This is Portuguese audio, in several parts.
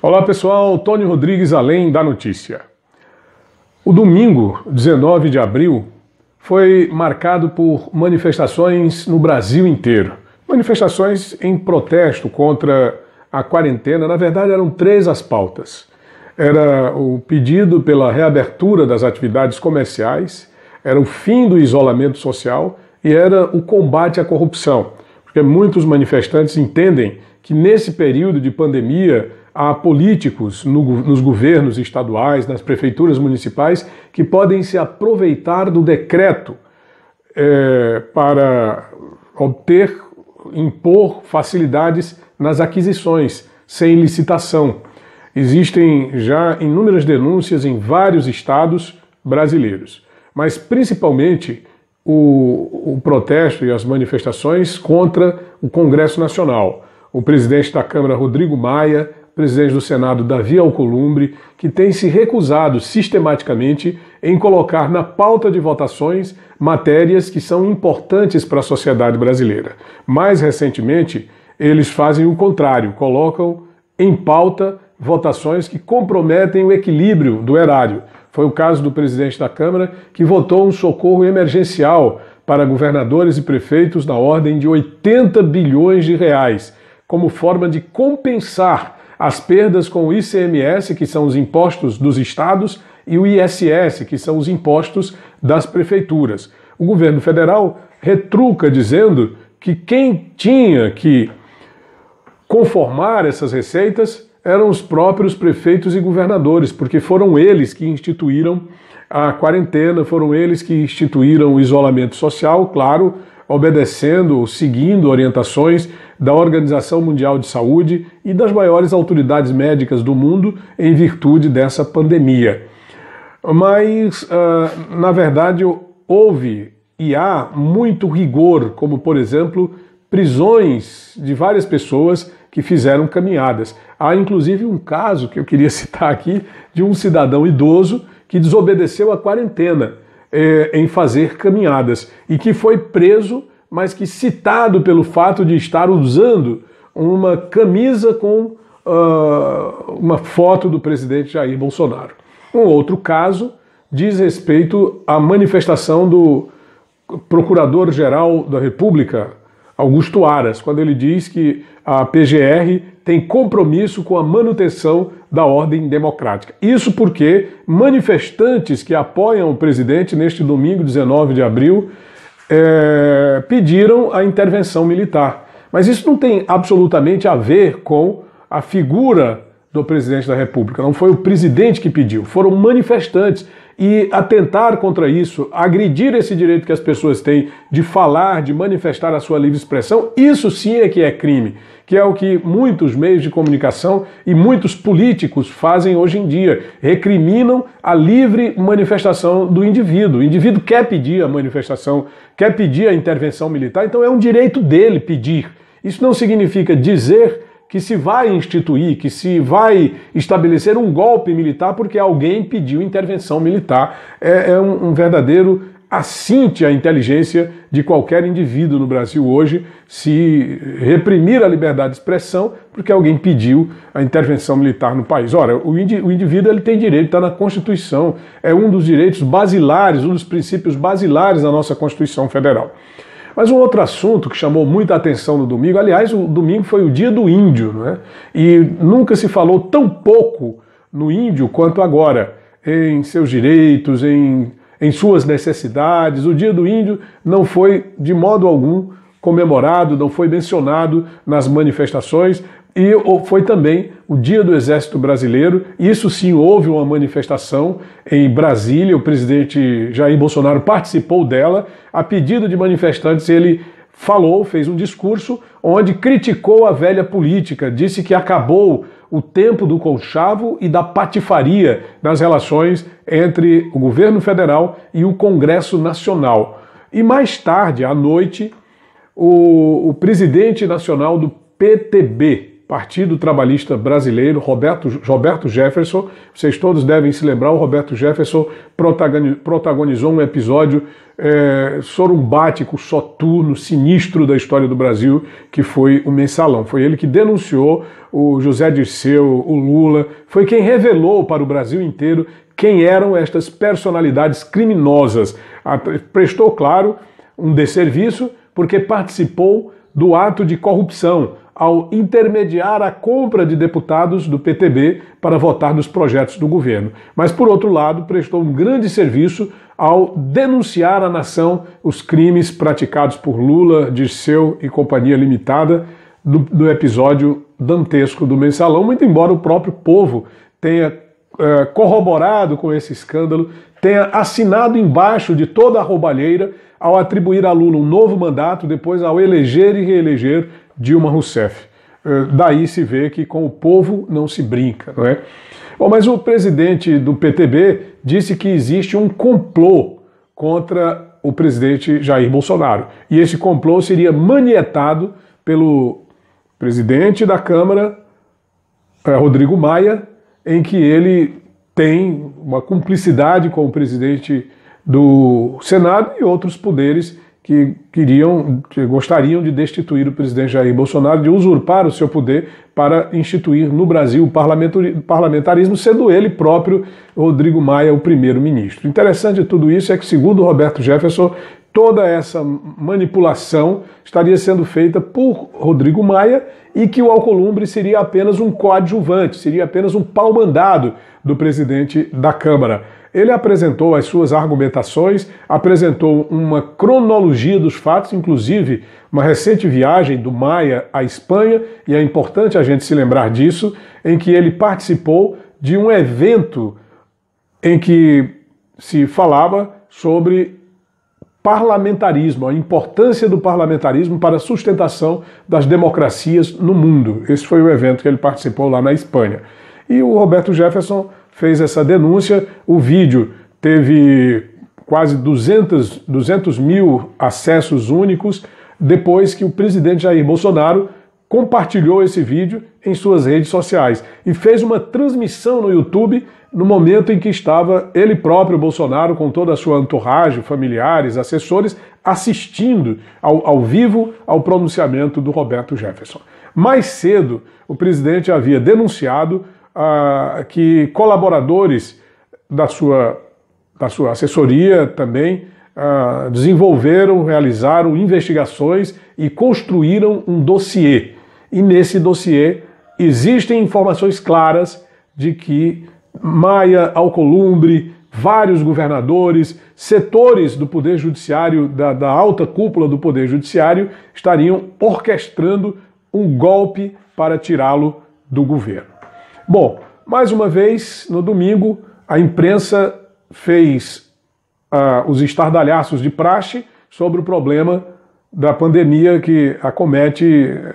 Olá pessoal, Tony Rodrigues Além da Notícia. O domingo, 19 de abril, foi marcado por manifestações no Brasil inteiro. Manifestações em protesto contra a quarentena. Na verdade, eram três as pautas. Era o pedido pela reabertura das atividades comerciais, era o fim do isolamento social e era o combate à corrupção. Porque muitos manifestantes entendem que nesse período de pandemia há políticos no, nos governos estaduais, nas prefeituras municipais, que podem se aproveitar do decreto é, para obter, impor facilidades nas aquisições, sem licitação. Existem já inúmeras denúncias em vários estados brasileiros, mas principalmente o, o, protesto e as manifestações contra o Congresso Nacional. O presidente da Câmara, Rodrigo Maia, presidente do Senado Davi Alcolumbre, que tem se recusado sistematicamente em colocar na pauta de votações matérias que são importantes para a sociedade brasileira. Mais recentemente, eles fazem o contrário, colocam em pauta votações que comprometem o equilíbrio do erário. Foi o caso do presidente da Câmara, que votou um socorro emergencial para governadores e prefeitos na ordem de 80 bilhões de reais, como forma de compensar as perdas com o ICMS, que são os impostos dos estados, e o ISS, que são os impostos das prefeituras. O governo federal retruca dizendo que quem tinha que conformar essas receitas eram os próprios prefeitos e governadores, porque foram eles que instituíram a quarentena, foram eles que instituíram o isolamento social, claro, obedecendo, seguindo orientações da Organização Mundial de Saúde e das maiores autoridades médicas do mundo em virtude dessa pandemia. Mas, uh, na verdade, houve e há muito rigor, como, por exemplo, prisões de várias pessoas que fizeram caminhadas. Há inclusive um caso que eu queria citar aqui de um cidadão idoso que desobedeceu à quarentena eh, em fazer caminhadas e que foi preso mas que citado pelo fato de estar usando uma camisa com uh, uma foto do presidente Jair Bolsonaro. Um outro caso diz respeito à manifestação do Procurador-Geral da República, Augusto Aras, quando ele diz que a PGR tem compromisso com a manutenção da ordem democrática. Isso porque manifestantes que apoiam o presidente neste domingo 19 de abril é, pediram a intervenção militar. Mas isso não tem absolutamente a ver com a figura do presidente da República. Não foi o presidente que pediu, foram manifestantes. E atentar contra isso, agredir esse direito que as pessoas têm de falar, de manifestar a sua livre expressão, isso sim é que é crime, que é o que muitos meios de comunicação e muitos políticos fazem hoje em dia. Recriminam a livre manifestação do indivíduo. O indivíduo quer pedir a manifestação quer pedir a intervenção militar, então é um direito dele pedir. Isso não significa dizer que se vai instituir, que se vai estabelecer um golpe militar porque alguém pediu intervenção militar. É, é um, um verdadeiro assinte a inteligência de qualquer indivíduo no Brasil hoje se reprimir a liberdade de expressão porque alguém pediu a intervenção militar no país. Ora, o, indi o indivíduo ele tem direito, está na Constituição, é um dos direitos basilares, um dos princípios basilares da nossa Constituição Federal. Mas um outro assunto que chamou muita atenção no domingo, aliás, o domingo foi o dia do índio, não é? E nunca se falou tão pouco no índio quanto agora, em seus direitos, em em suas necessidades. O Dia do Índio não foi de modo algum comemorado, não foi mencionado nas manifestações e foi também o Dia do Exército Brasileiro. Isso sim, houve uma manifestação em Brasília, o presidente Jair Bolsonaro participou dela. A pedido de manifestantes, ele falou, fez um discurso onde criticou a velha política, disse que acabou o tempo do colchavo e da patifaria nas relações entre o governo federal e o Congresso Nacional. E mais tarde, à noite, o, o presidente nacional do PTB, Partido Trabalhista Brasileiro, Roberto, Roberto Jefferson. Vocês todos devem se lembrar, o Roberto Jefferson protagonizou um episódio é, sorumbático, soturno, sinistro da história do Brasil, que foi o mensalão. Foi ele que denunciou o José Dirceu, o Lula, foi quem revelou para o Brasil inteiro quem eram estas personalidades criminosas. Prestou, claro, um desserviço porque participou do ato de corrupção ao intermediar a compra de deputados do PTB para votar nos projetos do governo. Mas, por outro lado, prestou um grande serviço ao denunciar à nação os crimes praticados por Lula, Dirceu e Companhia Limitada no episódio dantesco do mensalão, muito embora o próprio povo tenha eh, corroborado com esse escândalo, tenha assinado embaixo de toda a roubalheira ao atribuir a Lula um novo mandato, depois ao eleger e reeleger Dilma Rousseff. Eh, daí se vê que com o povo não se brinca, não é? Bom, mas o presidente do PTB disse que existe um complô contra o presidente Jair Bolsonaro. E esse complô seria manietado pelo presidente da Câmara, eh, Rodrigo Maia, em que ele tem uma cumplicidade com o presidente do Senado e outros poderes que queriam, que gostariam de destituir o presidente Jair Bolsonaro, de usurpar o seu poder para instituir no Brasil o parlamentarismo, sendo ele próprio Rodrigo Maia o primeiro-ministro. Interessante tudo isso é que, segundo Roberto Jefferson, toda essa manipulação estaria sendo feita por Rodrigo Maia e que o Alcolumbre seria apenas um coadjuvante, seria apenas um pau-mandado do presidente da Câmara. Ele apresentou as suas argumentações, apresentou uma cronologia dos fatos, inclusive uma recente viagem do Maia à Espanha, e é importante a gente se lembrar disso, em que ele participou de um evento em que se falava sobre parlamentarismo, a importância do parlamentarismo para a sustentação das democracias no mundo. Esse foi o evento que ele participou lá na Espanha. E o Roberto Jefferson fez essa denúncia. O vídeo teve quase 200, 200 mil acessos únicos depois que o presidente Jair Bolsonaro compartilhou esse vídeo em suas redes sociais e fez uma transmissão no YouTube no momento em que estava ele próprio, Bolsonaro, com toda a sua entourage, familiares, assessores, assistindo ao, ao vivo ao pronunciamento do Roberto Jefferson. Mais cedo, o presidente havia denunciado ah, que colaboradores da sua, da sua assessoria também ah, desenvolveram, realizaram investigações e construíram um dossiê. E nesse dossiê existem informações claras de que Maia, Alcolumbre, vários governadores, setores do Poder Judiciário, da, da alta cúpula do Poder Judiciário, estariam orquestrando um golpe para tirá-lo do governo. Bom, mais uma vez, no domingo, a imprensa fez uh, os estardalhaços de praxe sobre o problema da pandemia que acomete eh,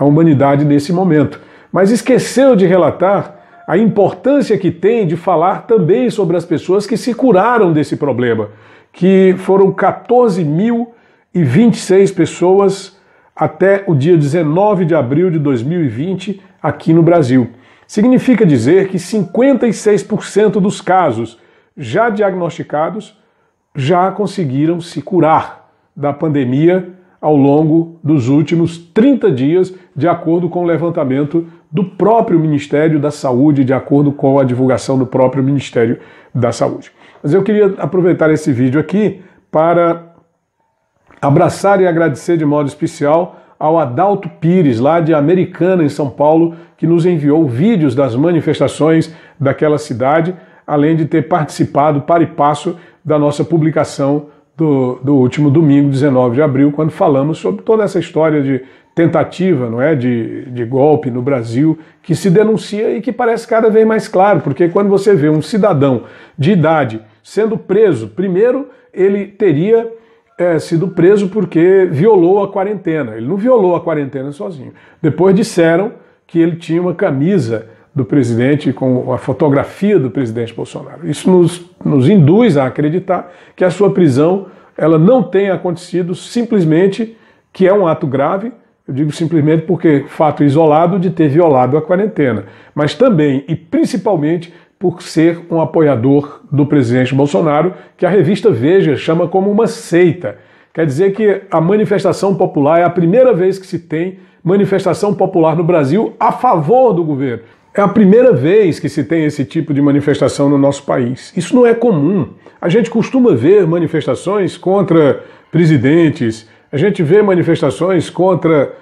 a humanidade nesse momento. Mas esqueceu de relatar a importância que tem de falar também sobre as pessoas que se curaram desse problema, que foram 14.026 pessoas até o dia 19 de abril de 2020 aqui no Brasil. Significa dizer que 56% dos casos já diagnosticados já conseguiram se curar da pandemia ao longo dos últimos 30 dias, de acordo com o levantamento do próprio Ministério da Saúde, de acordo com a divulgação do próprio Ministério da Saúde. Mas eu queria aproveitar esse vídeo aqui para abraçar e agradecer de modo especial ao Adalto Pires, lá de Americana, em São Paulo, que nos enviou vídeos das manifestações daquela cidade, além de ter participado para e passo da nossa publicação do, do último domingo, 19 de abril, quando falamos sobre toda essa história de tentativa não é, de, de golpe no Brasil que se denuncia e que parece cada vez mais claro, porque quando você vê um cidadão de idade sendo preso, primeiro ele teria é, sido preso porque violou a quarentena. Ele não violou a quarentena sozinho. Depois disseram que ele tinha uma camisa do presidente com a fotografia do presidente Bolsonaro. Isso nos, nos induz a acreditar que a sua prisão ela não tenha acontecido simplesmente que é um ato grave, eu digo simplesmente porque fato isolado de ter violado a quarentena, mas também e principalmente por ser um apoiador do presidente Bolsonaro, que a revista Veja chama como uma seita. Quer dizer que a manifestação popular é a primeira vez que se tem manifestação popular no Brasil a favor do governo. É a primeira vez que se tem esse tipo de manifestação no nosso país. Isso não é comum. A gente costuma ver manifestações contra presidentes, a gente vê manifestações contra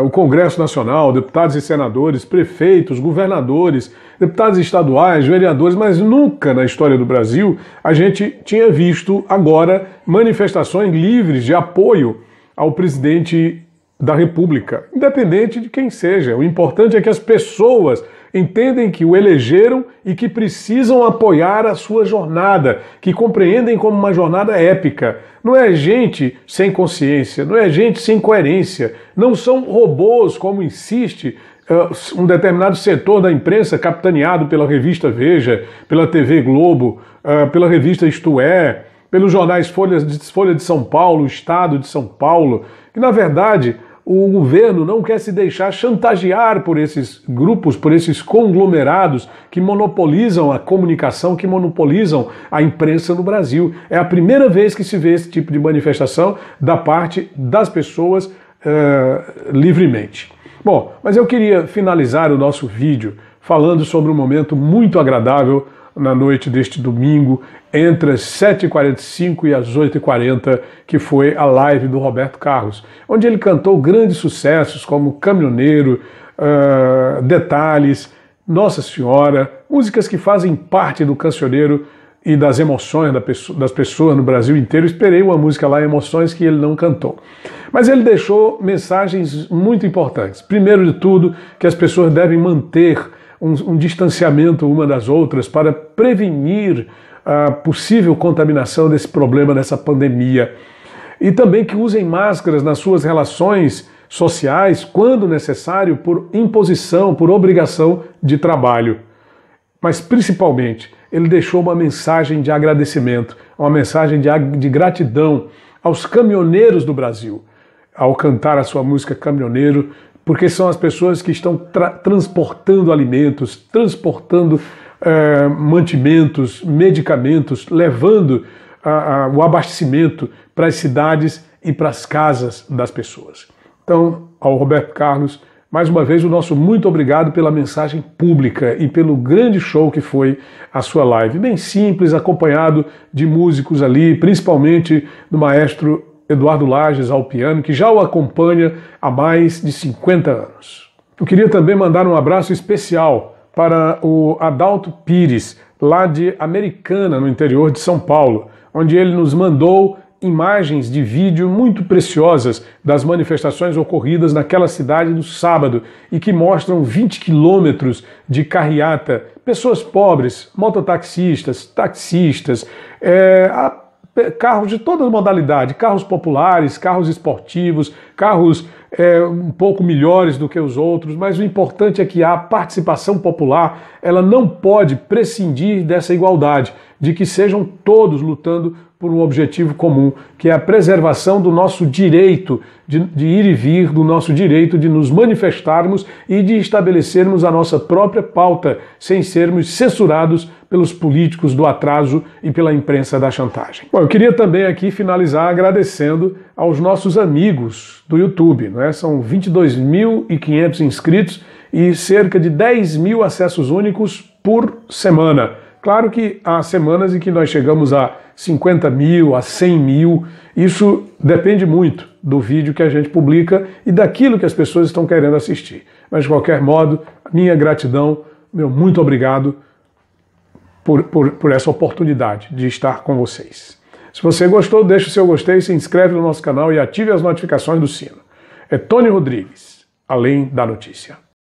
uh, o Congresso Nacional, deputados e senadores, prefeitos, governadores, deputados estaduais, vereadores, mas nunca na história do Brasil a gente tinha visto agora manifestações livres de apoio ao presidente da República, independente de quem seja. O importante é que as pessoas entendem que o elegeram e que precisam apoiar a sua jornada, que compreendem como uma jornada épica. Não é gente sem consciência, não é gente sem coerência, não são robôs, como insiste eh, um determinado setor da imprensa, capitaneado pela revista Veja, pela TV Globo, eh, pela revista Isto É, pelos jornais Folha de, Folha de São Paulo, Estado de São Paulo, que na verdade o governo não quer se deixar chantagear por esses grupos, por esses conglomerados que monopolizam a comunicação, que monopolizam a imprensa no Brasil. É a primeira vez que se vê esse tipo de manifestação da parte das pessoas uh, livremente. Bom, mas eu queria finalizar o nosso vídeo falando sobre um momento muito agradável na noite deste domingo, entre as 7h45 e as 8h40, que foi a live do Roberto Carlos, onde ele cantou grandes sucessos como Caminhoneiro, uh, Detalhes, Nossa Senhora, músicas que fazem parte do cancioneiro e das emoções das pessoas no Brasil inteiro. Esperei uma música lá, Emoções, que ele não cantou. Mas ele deixou mensagens muito importantes. Primeiro de tudo, que as pessoas devem manter um, um distanciamento uma das outras para prevenir a possível contaminação desse problema, dessa pandemia. E também que usem máscaras nas suas relações sociais, quando necessário, por imposição, por obrigação de trabalho. Mas principalmente, ele deixou uma mensagem de agradecimento, uma mensagem de, de gratidão aos caminhoneiros do Brasil, ao cantar a sua música Caminhoneiro, porque são as pessoas que estão tra transportando alimentos, transportando é, mantimentos, medicamentos, levando a, a, o abastecimento para as cidades e para as casas das pessoas. Então, ao Roberto Carlos, mais uma vez o nosso muito obrigado pela mensagem pública e pelo grande show que foi a sua live. Bem simples, acompanhado de músicos ali, principalmente do maestro Eduardo Lages ao piano, que já o acompanha há mais de 50 anos. Eu queria também mandar um abraço especial para o Adalto Pires, lá de Americana, no interior de São Paulo, onde ele nos mandou imagens de vídeo muito preciosas das manifestações ocorridas naquela cidade no sábado e que mostram 20 quilômetros de carreata, pessoas pobres, mototaxistas, taxistas, é, a carros de toda modalidade, carros populares, carros esportivos, carros é, um pouco melhores do que os outros, mas o importante é que a participação popular ela não pode prescindir dessa igualdade, de que sejam todos lutando por um objetivo comum, que é a preservação do nosso direito de, de, ir e vir, do nosso direito de nos manifestarmos e de estabelecermos a nossa própria pauta, sem sermos censurados pelos políticos do atraso e pela imprensa da chantagem. Bom, eu queria também aqui finalizar agradecendo aos nossos amigos do YouTube. É? São 22.500 inscritos e cerca de 10 mil acessos únicos por semana. Claro que há semanas em que nós chegamos a 50 mil, a 100 mil, isso depende muito do vídeo que a gente publica e daquilo que as pessoas estão querendo assistir. Mas de qualquer modo, minha gratidão, meu muito obrigado por, por, por essa oportunidade de estar com vocês. Se você gostou, deixe o seu gostei, se inscreve no nosso canal e ative as notificações do sino. É Tony Rodrigues, além da notícia.